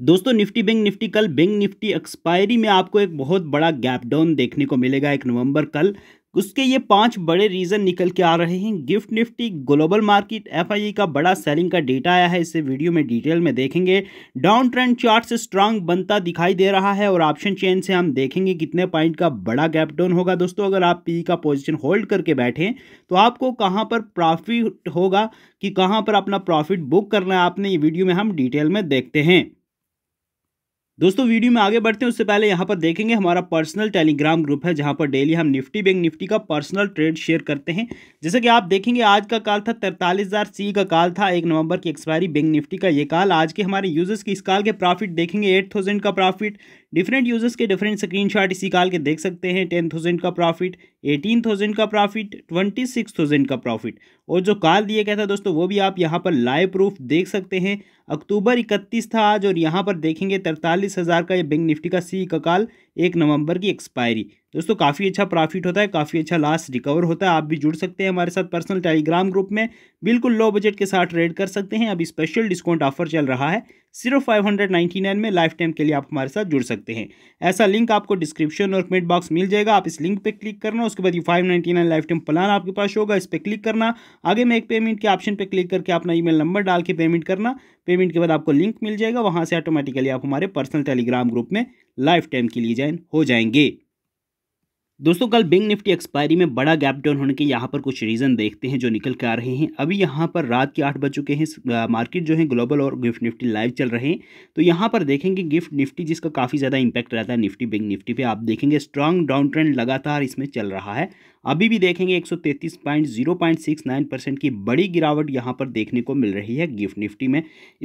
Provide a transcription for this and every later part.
दोस्तों Nifty bank Nifty कल bank Nifty expiry में आपको एक बहुत बड़ा गैप डाउन देखने को मिलेगा एक नवंबर कल उसके ये पांच बड़े रीज़न निकल के आ रहे हैं gift Nifty global market FII का बड़ा सेलिंग का डेटा आया है इसे वीडियो में डिटेल में देखेंगे डाउन ट्रेंड चार्ट से स्ट्रांग बनता दिखाई दे रहा है और ऑप्शन चेन से हम देखेंगे कितने पॉइंट का बड़ा गैप डाउन होगा दोस्तों अगर आप पी e का पोजिशन होल्ड करके बैठे तो आपको कहाँ पर प्रॉफिट होगा कि कहाँ पर अपना प्रॉफिट बुक करना है आपने ये वीडियो में हम डिटेल में देखते हैं दोस्तों वीडियो में आगे बढ़ते हैं उससे पहले यहाँ पर देखेंगे हमारा पर्सनल टेलीग्राम ग्रुप है जहाँ पर डेली हम निफ्टी बैंक निफ्टी का पर्सनल ट्रेड शेयर करते हैं जैसे कि आप देखेंगे आज का काल था तैंतालीस हज़ार सी का काल था एक नवंबर की एक्सपायरी बैंक निफ्टी का ये काल आज के हमारे यूजर्स की इस काल के प्रॉफिट देखेंगे एट थाउजेंड का प्रॉफिट डिफरेंट यूजर्स के डिफरेंट शॉट इसी काल के देख सकते हैं टेन थाउजेंड का प्रॉफिट एटीन थाउजेंड का प्रॉफिट ट्वेंटी सिक्स थाउजेंड का प्रॉफिट और जो काल दिया गया था दोस्तों वो भी आप यहाँ पर लाइव प्रूफ देख सकते हैं अक्टूबर इकतीस था आज और यहाँ पर देखेंगे तरतालीस हज़ार का ये बैंक निफ्टी का सी का काल एक नवंबर की एक्सपायरी दोस्तों काफ़ी अच्छा प्रॉफिट होता है काफ़ी अच्छा लास्ट रिकवर होता है आप भी जुड़ सकते हैं हमारे साथ पर्सनल टेलीग्राम ग्रुप में बिल्कुल लो बजट के साथ ट्रेड कर सकते हैं अभी स्पेशल डिस्काउंट ऑफर चल रहा है सिर्फ फाइव हंड्रेड नाइन्टी नाइन में लाइफ टाइम के लिए आप हमारे साथ जुड़ सकते हैं ऐसा लिंक आपको डिस्क्रिप्शन और कमेंट बॉक्स मिल जाएगा आप इस लिंक पर क्लिक करना उसके बाद ये five ninety nine lifetime plan आपके पास होगा इस पर क्लिक करना आगे एक पेमेंट के ऑप्शन पर क्लिक करके अपना मेल नंबर डाल के पेमेंट करना पेमेंट के बाद आपको लिंक मिल जाएगा वहाँ से ऑटोमेटिकली आप हमारे पर्सनल टेलीग्राम ग्रुप में लाइफ टाइम के लिए ज्वाइन हो जाएंगे दोस्तों कल बिंग निफ्टी एक्सपायरी में बड़ा गैप डाउन होने के यहाँ पर कुछ रीज़न देखते हैं जो निकल के आ रहे हैं अभी यहाँ पर रात के आठ बज चुके हैं मार्केट जो है ग्लोबल और गिफ्ट निफ्टी लाइव चल रहे हैं तो यहाँ पर देखेंगे गिफ्ट निफ्टी जिसका काफ़ी ज़्यादा इंपैक्ट रहता है निफ्टी बिंग निफ्टी पे आप देखेंगे स्ट्रांग डाउन ट्रेंड लगातार इसमें चल रहा है अभी भी देखेंगे 133.0.69 परसेंट की बड़ी गिरावट यहाँ पर देखने को मिल रही है गिफ्ट निफ्टी में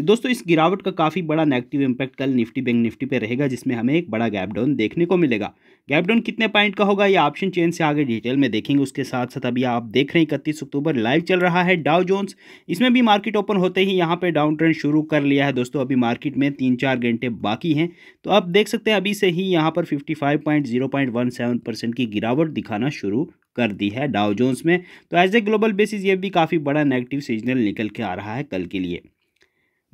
दोस्तों इस गिरावट का काफ़ी बड़ा नेगेटिव इम्पैक्ट कल निफ्टी बैंक निफ्टी पर रहेगा जिसमें हमें एक बड़ा गैप डाउन देखने को मिलेगा गैप डाउन कितने पॉइंट का होगा ये ऑप्शन चेन से आगे डिटेल में देखेंगे उसके साथ साथ अभी आप देख रहे हैं इकतीस अक्टूबर लाइव चल रहा है डाउ जोन्स इसमें भी मार्केट ओपन होते ही यहाँ पर डाउन ट्रेंड शुरू कर लिया है दोस्तों अभी मार्केट में तीन चार घंटे बाकी हैं तो आप देख सकते हैं अभी से ही यहाँ पर फिफ्टी परसेंट की गिरावट दिखाना शुरू कर दी है डाउजोन्स जोन्स में तो एज ए ग्लोबल बेसिस ये भी काफ़ी बड़ा नेगेटिव सीजनल निकल के आ रहा है कल के लिए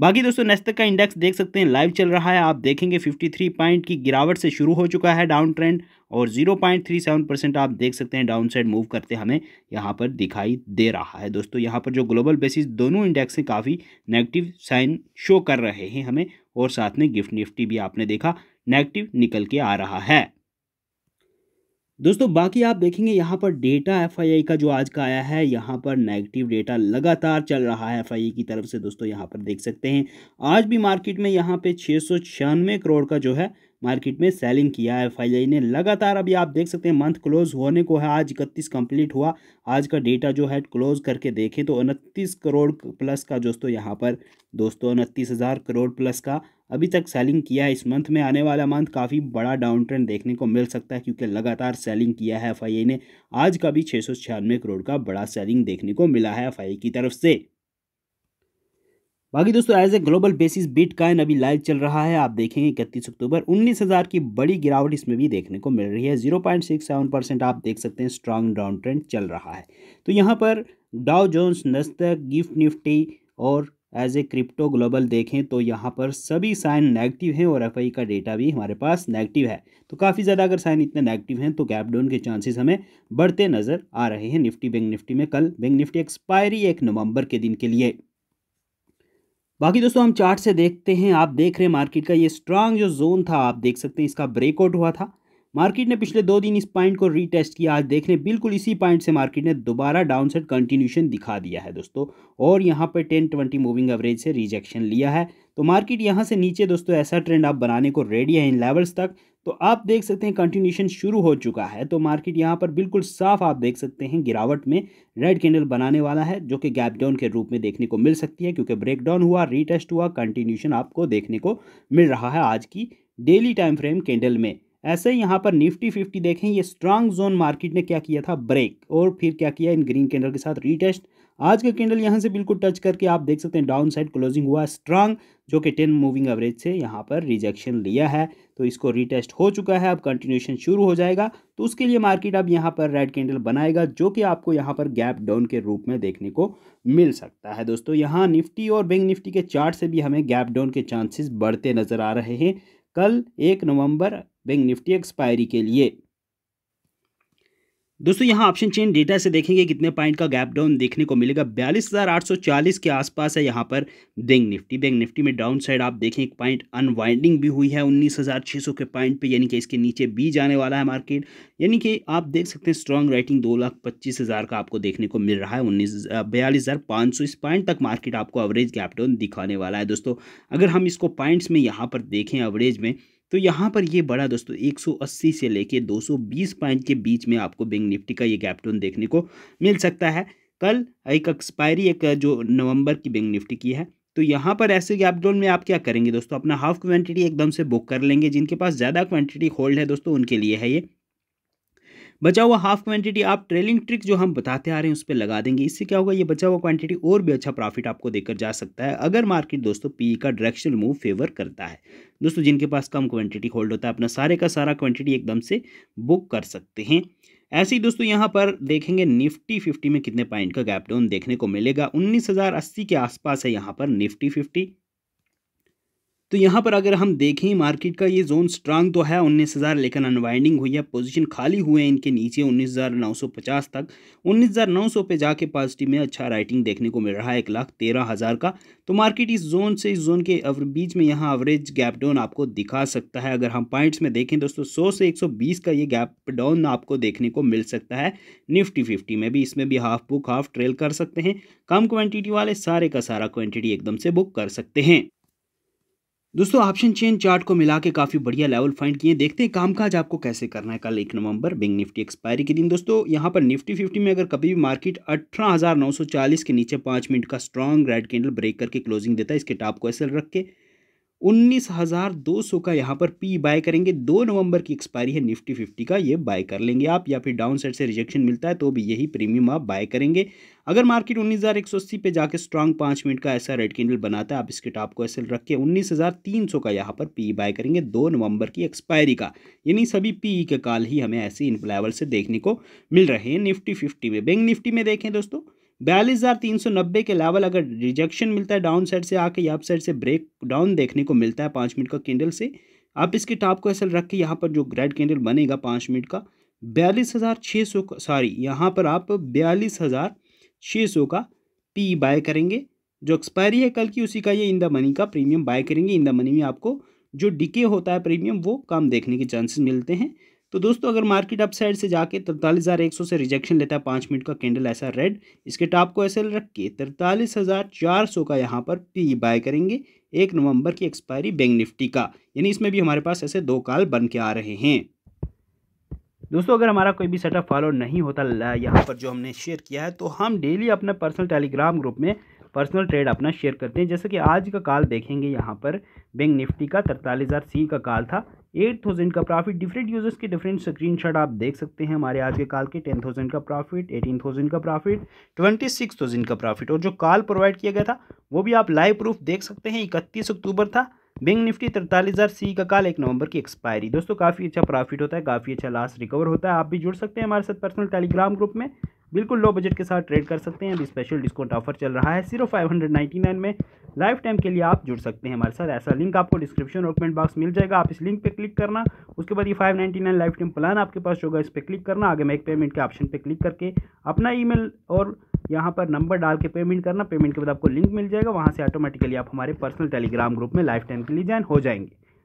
बाकी दोस्तों नेस्तक का इंडेक्स देख सकते हैं लाइव चल रहा है आप देखेंगे 53 पॉइंट की गिरावट से शुरू हो चुका है डाउन ट्रेंड और 0.37 परसेंट आप देख सकते हैं डाउन साइड मूव करते हमें यहाँ पर दिखाई दे रहा है दोस्तों यहाँ पर जो ग्लोबल बेसिस दोनों इंडेक्स हैं काफ़ी नेगेटिव साइन शो कर रहे हैं हमें और साथ में गिफ्ट निफ्टी भी आपने देखा नेगेटिव निकल के आ रहा है दोस्तों बाकी आप देखेंगे यहाँ पर डेटा एफआईआई का जो आज का आया है यहाँ पर नेगेटिव डेटा लगातार चल रहा है एफआईआई की तरफ से दोस्तों यहाँ पर देख सकते हैं आज भी मार्केट में यहाँ पे छः करोड़ का जो है मार्केट में सेलिंग किया है एफ ने लगातार अभी आप देख सकते हैं मंथ क्लोज होने को है आज इकतीस कंप्लीट हुआ आज का डेटा जो है क्लोज करके देखें तो उनतीस करोड़ प्लस का दोस्तों यहाँ पर दोस्तों उनतीस हज़ार करोड़ प्लस का अभी तक सेलिंग किया है इस मंथ में आने वाला मंथ काफ़ी बड़ा डाउन ट्रेंड देखने को मिल सकता है क्योंकि लगातार सेलिंग किया है एफ ने आज का भी छः करोड़ का बड़ा सेलिंग देखने को मिला है एफ की तरफ से बाकी दोस्तों as a global basis Bitcoin अभी लाइव चल रहा है आप देखेंगे इकतीस अक्टूबर उन्नीस हज़ार की बड़ी गिरावट इसमें भी देखने को मिल रही है zero point six seven percent आप देख सकते हैं स्ट्रांग डाउन ट्रेंड चल रहा है तो यहाँ पर Dow Jones Nasdaq gift Nifty और एज ए क्रिप्टो ग्लोबल देखें तो यहाँ पर सभी साइन नेगेटिव हैं और एफ का डेटा भी हमारे पास नेगेटिव है तो काफ़ी ज़्यादा अगर साइन इतने नेगेटिव हैं तो गैप डाउन के चांसेस हमें बढ़ते नज़र आ रहे हैं निफ्टी बैंक निफ्टी में कल बैंक निफ्टी एक्सपायरी एक नवंबर के दिन के लिए बाकी दोस्तों हम चार्ट से देखते हैं आप देख रहे हैं मार्केट का ये स्ट्रांग जो जोन था आप देख सकते हैं इसका ब्रेकआउट हुआ था मार्केट ने पिछले दो दिन इस पॉइंट को रीटेस्ट किया आज देख रहे हैं बिल्कुल इसी पॉइंट से मार्केट ने दोबारा डाउन सेट कंटिन्यूशन दिखा दिया है दोस्तों और यहाँ पर टेन ट्वेंटी मूविंग एवरेज से रिजेक्शन लिया है तो मार्केट यहाँ से नीचे दोस्तों ऐसा ट्रेंड आप बनाने को रेडी है इन लेवल्स तक तो आप देख सकते हैं कंटिन्यूशन शुरू हो चुका है तो मार्केट यहाँ पर बिल्कुल साफ आप देख सकते हैं गिरावट में रेड कैंडल बनाने वाला है जो कि गैप डाउन के रूप में देखने को मिल सकती है क्योंकि ब्रेक डाउन हुआ रीटेस्ट हुआ कंटिन्यूशन आपको देखने को मिल रहा है आज की डेली टाइम फ्रेम कैंडल में ऐसे ही यहाँ पर निफ्टी फिफ्टी देखें ये स्ट्रांग जोन मार्केट ने क्या किया था ब्रेक और फिर क्या किया इन ग्रीन कैंडल के साथ रीटेस्ट आज का कैंडल यहाँ से बिल्कुल टच करके आप देख सकते हैं डाउन साइड क्लोजिंग हुआ स्ट्रांग जो कि टेन मूविंग एवरेज से यहाँ पर रिजेक्शन लिया है तो इसको रिटेस्ट हो चुका है अब कंटिन्यूशन शुरू हो जाएगा तो उसके लिए मार्केट अब यहाँ पर रेड कैंडल बनाएगा जो कि आपको यहाँ पर गैप डाउन के रूप में देखने को मिल सकता है दोस्तों यहाँ निफ्टी और बैंक निफ्टी के चार्ट से भी हमें गैप डाउन के चांसेस बढ़ते नज़र आ रहे हैं कल एक नवंबर बैंक निफ्टी एक्सपायरी के लिए दोस्तों यहाँ ऑप्शन चेन डेटा से देखेंगे कितने पॉइंट का गैप डाउन देखने को मिलेगा बयालीस हज़ार आठ सौ चालीस के आसपास है यहाँ पर बैंक निफ्टी बैंक निफ्टी में डाउन साइड आप देखें एक पॉइंट अनवाइंडिंग भी हुई है उन्नीस हज़ार छः सौ के पॉइंट पे यानी कि इसके नीचे भी जाने वाला है मार्केट यानी कि आप देख सकते हैं स्ट्रॉन्ग राइटिंग दो लाख पच्चीस हज़ार का आपको देखने को मिल रहा है उन्नीस बयालीस हज़ार पाँच सौ इस पॉइंट तक मार्केट आपको एवरेज गैप डाउन दिखाने वाला है दोस्तों अगर हम इसको पॉइंट्स में यहाँ पर देखें एवरेज में तो यहाँ पर ये बड़ा दोस्तों 180 से लेके 220 पॉइंट के बीच में आपको बैंक निफ्टी का ये गैप देखने को मिल सकता है कल एक एक्सपायरी एक जो नवंबर की बैंक निफ्टी की है तो यहाँ पर ऐसे गैप में आप क्या करेंगे दोस्तों अपना हाफ क्वांटिटी एकदम से बुक कर लेंगे जिनके पास ज़्यादा क्वांटिटी होल्ड है दोस्तों उनके लिए है ये बचा हुआ हाफ क्वांटिटी आप ट्रेलिंग ट्रिक जो हम बताते आ रहे हैं उस पर लगा देंगे इससे क्या होगा ये बचा हुआ क्वांटिटी और भी अच्छा प्रॉफिट आपको देकर जा सकता है अगर मार्केट दोस्तों पी का डायरेक्शनल मूव फेवर करता है दोस्तों जिनके पास कम क्वांटिटी होल्ड होता है अपना सारे का सारा क्वांटिटी एकदम से बुक कर सकते हैं ऐसे ही दोस्तों यहाँ पर देखेंगे निफ्टी फिफ्टी में कितने पॉइंट का गैप डाउन देखने को मिलेगा उन्नीस के आसपास है यहाँ पर निफ्टी फिफ्टी तो यहाँ पर अगर हम देखें मार्केट का ये जोन स्ट्रांग तो है उन्नीस हज़ार लेकिन अनवाइंडिंग हुई है पोजीशन खाली हुए हैं इनके नीचे उन्नीस हज़ार नौ सौ पचास तक उन्नीस हज़ार नौ सौ पे जाके पॉजिटिव में अच्छा राइटिंग देखने को मिल रहा है एक लाख तेरह हज़ार का तो मार्केट इस जोन से इस जोन के बीच में यहाँ एवरेज गैप डाउन आपको दिखा सकता है अगर हम पॉइंट्स में देखें दोस्तों सौ से एक सौ बीस का ये गैप डाउन आपको देखने को मिल सकता है निफ्टी फिफ्टी में भी इसमें भी हाफ बुक हाफ ट्रेल कर सकते हैं कम क्वान्टिटी वाले सारे का सारा क्वान्टिटी एकदम से बुक कर सकते हैं दोस्तों ऑप्शन चेन चार्ट को मिला के काफ़ी बढ़िया लेवल फाइंड किए देखते हैं कामकाज आपको कैसे करना है कल एक नवंबर बिंग निफ्टी एक्सपायरी के दिन दोस्तों यहाँ पर निफ्टी फिफ्टी में अगर कभी भी मार्केट 18,940 के नीचे पाँच मिनट का स्ट्रॉन्ग रेड कैंडल ब्रेक करके क्लोजिंग देता है इसके टॉप को ऐसे रख के उन्नीस हज़ार दो सौ का यहाँ पर पी बाय करेंगे दो नवंबर की एक्सपायरी है निफ्टी फिफ्टी का ये बाय कर लेंगे आप या फिर डाउन साइड से रिजेक्शन मिलता है तो भी यही प्रीमियम आप बाय करेंगे अगर मार्केट उन्नीस हज़ार एक सौ अस्सी पे जाके स्ट्रांग पाँच मिनट का ऐसा रेड कैंडल बनाता है आप इसके टॉप को ऐसे रख के उन्नीस हज़ार तीन सौ का यहाँ पर पी बाय करेंगे दो नवंबर की एक्सपायरी का यानी सभी पी के काल ही हमें ऐसे इन लेवल से देखने को मिल रहे हैं निफ्टी फिफ्टी में बैंक निफ्टी में देखें दोस्तों बयालीस हज़ार तीन सौ नब्बे के लेवल अगर रिजेक्शन मिलता है डाउन साइड से आके या अप साइड से ब्रेक डाउन देखने को मिलता है पाँच मिनट का कैंडल से आप इसके टॉप को ऐसा रख के यहाँ पर जो रेड कैंडल बनेगा पाँच मिनट का बयालीस हज़ार छः सौ सॉरी यहाँ पर आप बयालीस हज़ार छः सौ का पी बाय करेंगे जो एक्सपायरी है कल की उसी का ये इन द मनी का प्रीमियम बाय करेंगे इन द मनी में आपको जो डिके होता है प्रीमियम वो कम देखने के चांसेस मिलते हैं तो दोस्तों अगर मार्केट अपसाइड से जाके तरतालीस हज़ार एक सौ से रिजेक्शन लेता है पाँच मिनट का कैंडल ऐसा रेड इसके टॉप को ऐसे रख के तरतालीस हज़ार चार सौ का यहाँ पर पी बाय करेंगे एक नवंबर की एक्सपायरी बैंक निफ्टी का यानी इसमें भी हमारे पास ऐसे दो काल बन के आ रहे हैं दोस्तों अगर हमारा कोई भी सेटअप फॉलो नहीं होता यहाँ पर जो हमने शेयर किया है तो हम डेली अपना पर्सनल टेलीग्राम ग्रुप में पर्सनल ट्रेड अपना शेयर करते हैं जैसे कि आज का काल देखेंगे यहाँ पर बैंक निफ्टी का तरतालीस हज़ार सी का काल था एट थाउजेंड का प्रॉफिट डिफरेंट यूजर्स के डिफरेंट स्क्रीनशॉट आप देख सकते हैं हमारे आज के काल के टेन थाउजेंड का प्रॉफिट एटीन थाउजेंड का प्रॉफिट ट्वेंटी सिक्स थाउजेंड का प्रॉफिट और जो कॉल प्रोवाइड किया गया था वो भी आप लाइव प्रूफ देख सकते हैं इकतीस अक्टूबर था बैंक निफ्टी तरतालीस हज़ार सी का काल एक नवंबर की एक्सपायरी दोस्तों काफ़ी अच्छा प्रॉफिट होता है काफ़ी अच्छा लास्ट रिकवर होता है आप भी जुड़ सकते हैं हमारे साथ पर्सनल टेलीग्राम ग्रुप में बिल्कुल लो बजट के साथ ट्रेड कर सकते हैं अभी स्पेशल डिस्काउंट ऑफर चल रहा है सिर्फ फाइव हंड्रेड नाइन्टी नाइन में लाइफ टाइम के लिए आप जुड़ सकते हैं हमारे साथ ऐसा लिंक आपको डिस्क्रिप्शन और कमेंट बॉक्स मिल जाएगा आप इस लिंक पे क्लिक करना उसके बाद ये five ninety nine lifetime plan आपके पास होगा इस पर क्लिक करना आगे एक पेमेंट के ऑप्शन पर क्लिक करके अपना मेल और यहाँ पर नंबर डाल के पेमेंट करना पेमेंट के बाद आपको लिंक मिल जाएगा वहाँ से ऑटोमेटिकली आप हमारे पर्सनल टेलीग्राम ग्रुप में लाइफ टाइम के लिए ज्वाइन हो जाएंगे